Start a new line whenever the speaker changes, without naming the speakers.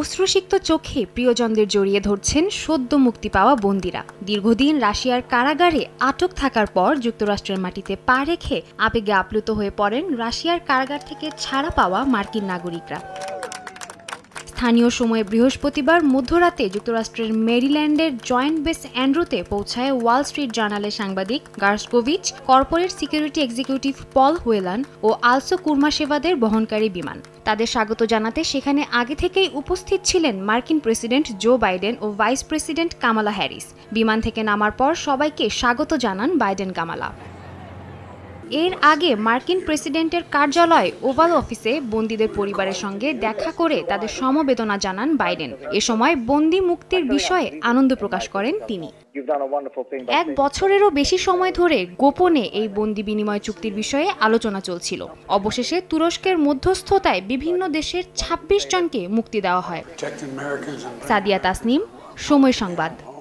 অশ্রুসিক্ত চোখে প্রিয়জনদের জড়িয়ে ধরছেন সদ্য মুক্তি পাওয়া বন্দিরা দীর্ঘদিন রাশিয়ার কারাগারে আটক থাকার পর যুক্তরাষ্ট্রের মাটিতে পা রেখে আবেগে আপ্লুত হয়ে পড়েন রাশিয়ার কারাগার থেকে ছাড়া পাওয়া মার্কিন নাগরিকরা স্থানীয় সময়ে বৃহস্পতিবার মধ্যরাতে যুক্তরাষ্ট্রের মেরিল্যান্ডের জয়েন্ট বেস অ্যান্ড্রুতে পৌঁছায় ওয়াল স্ট্রিট জার্নালের সাংবাদিক Gershkovich corporate security executive Paul Whelan ও আলসো সেবাদের বহনকারী বিমান তাদের স্বাগত জানাতে সেখানে আগে থেকেই উপস্থিত ছিলেন মার্কিন প্রেসিডেন্ট জো বাইডেন ও ভাইস প্রেসিডেন্ট কামালা হ্যারিস বিমান থেকে নামার পর সবাইকে স্বাগত জানান বাইডেন কামালা এর আগে মার্কিন প্রেসিডেন্টের কার্যালয় ওভাল অফিসে বন্দীদের পরিবারের সঙ্গে দেখা করে তাদের সমবেদনা জানান বাইডেন এ সময় বন্দি মুক্তির বিষয়ে আনন্দ প্রকাশ করেন তিনি এক বছরেরও বেশি সময় ধরে গোপনে এই বন্দি বিনিময় চুক্তির বিষয়ে আলোচনা চলছিল অবশেষে তুরস্কের মধ্যস্থতায় বিভিন্ন দেশের ২৬ জনকে মুক্তি দেওয়া হয় সাদিয়া তাসনিম সময় সংবাদ